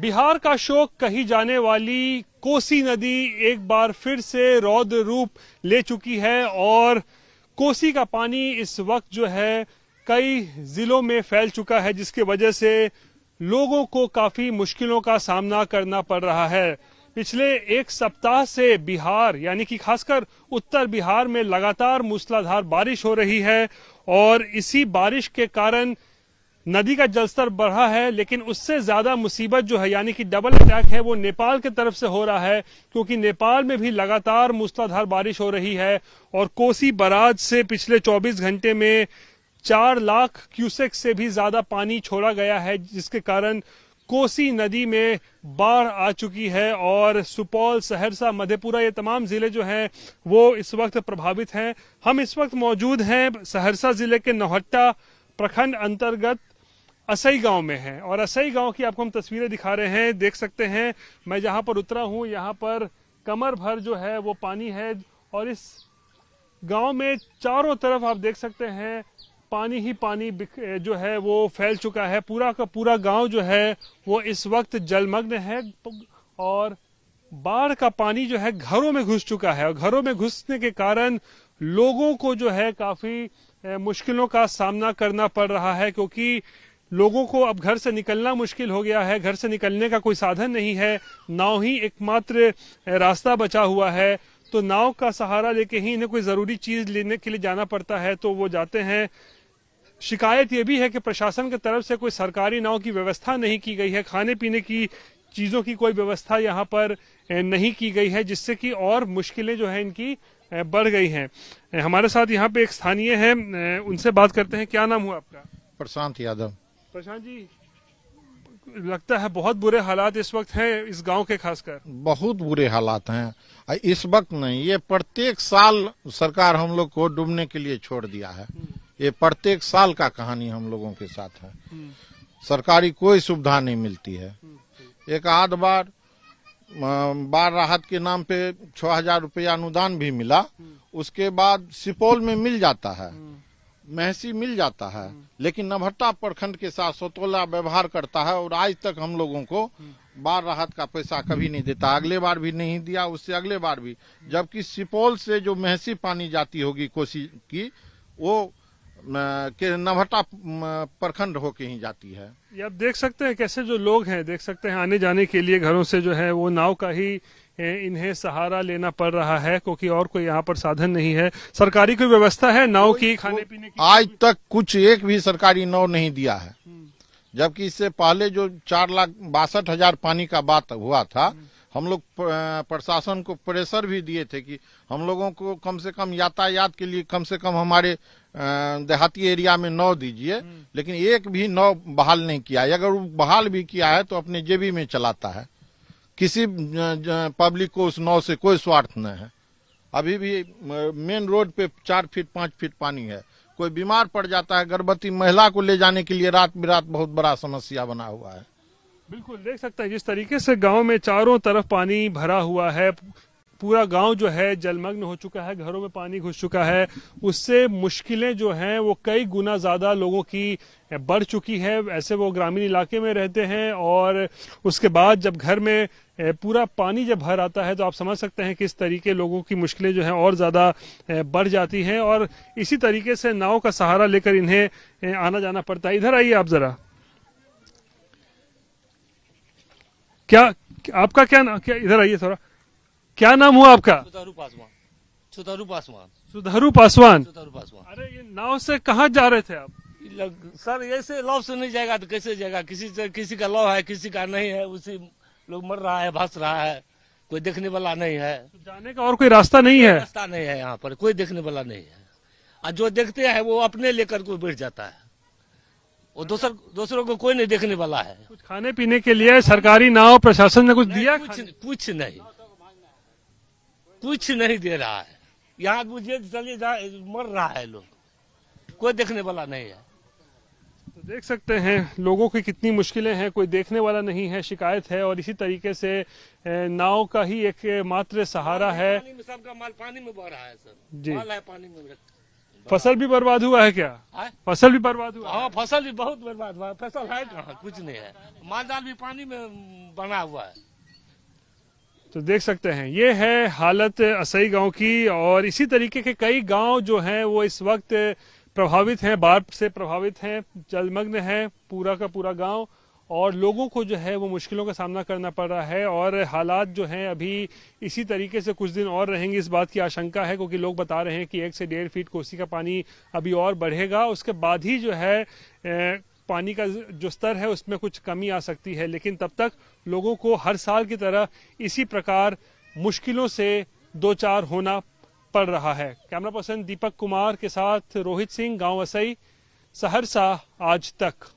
बिहार का शोक कही जाने वाली कोसी नदी एक बार फिर से रौद्र रूप ले चुकी है और कोसी का पानी इस वक्त जो है कई जिलों में फैल चुका है जिसके वजह से लोगों को काफी मुश्किलों का सामना करना पड़ रहा है पिछले एक सप्ताह से बिहार यानी कि खासकर उत्तर बिहार में लगातार मूसलाधार बारिश हो रही है और इसी बारिश के कारण नदी का जलस्तर बढ़ा है लेकिन उससे ज्यादा मुसीबत जो है यानी कि डबल अटैक है वो नेपाल की तरफ से हो रहा है क्योंकि नेपाल में भी लगातार मूसलाधार बारिश हो रही है और कोसी बराज से पिछले 24 घंटे में चार लाख क्यूसेक से भी ज्यादा पानी छोड़ा गया है जिसके कारण कोसी नदी में बाढ़ आ चुकी है और सुपौल सहरसा मधेपुरा ये तमाम जिले जो हैं वो इस वक्त प्रभावित हैं हम इस वक्त मौजूद हैं सहरसा जिले के नौहट्टा प्रखंड अंतर्गत असई गांव में है और असई गांव की आपको हम तस्वीरें दिखा रहे हैं देख सकते हैं मैं जहां पर उतरा हूं यहां पर कमर भर जो है वो पानी है और इस गांव में चारों तरफ आप देख सकते हैं पानी ही पानी जो है वो फैल चुका है पूरा का पूरा गांव जो है वो इस वक्त जलमग्न है और बाढ़ का पानी जो है घरों में घुस चुका है और घरों में घुसने के कारण लोगों को जो है काफी मुश्किलों का सामना करना पड़ रहा है क्योंकि लोगों को अब घर से निकलना मुश्किल हो गया है घर से निकलने का कोई साधन नहीं है नाव ही एकमात्र रास्ता बचा हुआ है तो नाव का सहारा लेके ही इन्हें कोई ज़रूरी चीज़ लेने के लिए जाना पड़ता है तो वो जाते हैं शिकायत ये भी है कि प्रशासन की तरफ से कोई सरकारी नाव की व्यवस्था नहीं की गई है खाने पीने की चीज़ों की कोई व्यवस्था यहाँ पर नहीं की गई है जिससे कि और मुश्किलें जो है इनकी बढ़ गई हैं हमारे साथ यहाँ पे एक स्थानीय हैं उनसे बात करते हैं क्या नाम हुआ आपका प्रशांत यादव प्रशांत जी लगता है बहुत बुरे हालात इस वक्त हैं इस गांव के खासकर बहुत बुरे हालात हैं इस वक्त नहीं ये प्रत्येक साल सरकार हम लोग को डूबने के लिए छोड़ दिया है ये प्रत्येक साल का कहानी हम लोगों के साथ है सरकारी कोई सुविधा नहीं मिलती है एक आध बार बार राहत के नाम पे छह हजार रुपया अनुदान भी मिला उसके बाद सुपौल में मिल जाता है महसी मिल जाता है लेकिन नभट्टा प्रखंड के साथ सोतोला व्यवहार करता है और आज तक हम लोगों को बार राहत का पैसा कभी नहीं देता अगले बार भी नहीं दिया उससे अगले बार भी जबकि सुपौल से जो महसी पानी जाती होगी कोसी की वो के नभट्टा प्रखंड होके ही जाती है ये आप देख सकते हैं कैसे जो लोग हैं देख सकते हैं आने जाने के लिए घरों से जो है वो नाव का ही इन्हें सहारा लेना पड़ रहा है क्योंकि और कोई यहाँ पर साधन नहीं है सरकारी कोई व्यवस्था है नाव की खाने पीने की आज तक कुछ एक भी सरकारी नाव नहीं दिया है जबकि इससे पहले जो चार लाख बासठ हजार पानी का बात हुआ था हम लोग प्रशासन को प्रेशर भी दिए थे कि हम लोगों को कम से कम यातायात के लिए कम से कम हमारे देहाती एरिया में नौ दीजिए लेकिन एक भी नौ बहाल नहीं किया है अगर वो बहाल भी किया है तो अपने जेबी में चलाता है किसी पब्लिक को उस नाव से कोई स्वार्थ नहीं है अभी भी मेन रोड पे चार फीट पांच फीट पानी है कोई बीमार पड़ जाता है गर्भवती महिला को ले जाने के लिए रात बिरात बहुत बड़ा समस्या बना हुआ है बिल्कुल देख सकते हैं जिस तरीके से गांव में चारों तरफ पानी भरा हुआ है पूरा गांव जो है जलमग्न हो चुका है घरों में पानी घुस चुका है उससे मुश्किलें जो हैं वो कई गुना ज्यादा लोगों की बढ़ चुकी है ऐसे वो ग्रामीण इलाके में रहते हैं और उसके बाद जब घर में पूरा पानी जब भर आता है तो आप समझ सकते हैं किस तरीके लोगों की मुश्किलें जो हैं और ज़्यादा बढ़ जाती हैं और इसी तरीके से नाव का सहारा लेकर इन्हें आना जाना पड़ता है इधर आइए आप ज़रा क्या आपका क्या नाम क्या इधर आइए थोड़ा क्या नाम हुआ आपका सुधारू पासवान सुधारू पासवान सुधारू पासवान अरे ये नाव से कहाँ जा रहे थे आप लग, सर ऐसे लॉ से नहीं जाएगा तो कैसे जाएगा किसी किसी का लॉ है किसी का नहीं है उसी लोग मर रहा है भस रहा है कोई देखने वाला नहीं है तो जाने का और कोई रास्ता नहीं है रास्ता नहीं है यहाँ पर कोई देखने वाला नहीं है और जो देखते हैं वो अपने लेकर को बैठ जाता है वो दूसर दूसरों को कोई नहीं देखने वाला है कुछ खाने पीने के लिए सरकारी नाव प्रशासन ने कुछ दिया कुछ कुछ नहीं कुछ नहीं दे रहा है यहाँ मुझे मर रहा है लोग कोई देखने वाला नहीं है देख सकते हैं लोगों की कितनी मुश्किलें हैं कोई देखने वाला नहीं है शिकायत है और इसी तरीके से नाव का ही एक मात्र सहारा है सबका माल पानी में बह रहा है सर जी माल है पानी में फसल भी बर्बाद हुआ है क्या आ? हाँ? फसल भी बर्बाद हुआ हाँ फसल भी बहुत बर्बाद हुआ है फसल है कहाँ कुछ नहीं है मालदार भी पानी में बना हुआ है तो देख सकते हैं ये है हालत असई गांव की और इसी तरीके के कई गांव जो हैं वो इस वक्त प्रभावित हैं बाढ़ से प्रभावित हैं जलमग्न है पूरा का पूरा गांव और लोगों को जो है वो मुश्किलों का सामना करना पड़ रहा है और हालात जो हैं अभी इसी तरीके से कुछ दिन और रहेंगे इस बात की आशंका है क्योंकि लोग बता रहे हैं कि एक से डेढ़ फीट कोसी का पानी अभी और बढ़ेगा उसके बाद ही जो है ए, पानी का जो स्तर है उसमें कुछ कमी आ सकती है लेकिन तब तक लोगों को हर साल की तरह इसी प्रकार मुश्किलों से दो चार होना पड़ रहा है कैमरा पर्सन दीपक कुमार के साथ रोहित सिंह गांव वसई सहरसा आज तक